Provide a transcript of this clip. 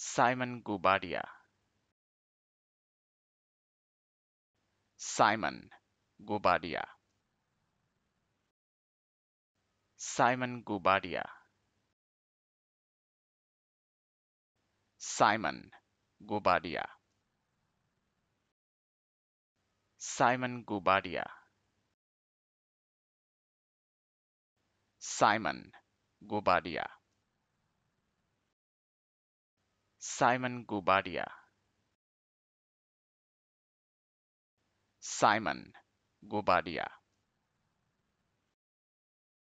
Simon Gubadia. Simon Gubadia. Simon Gubadia. Simon Gubadia. Simon Gubadia. Simon Gubadia. Simon Gubadia. Simon Gubadia.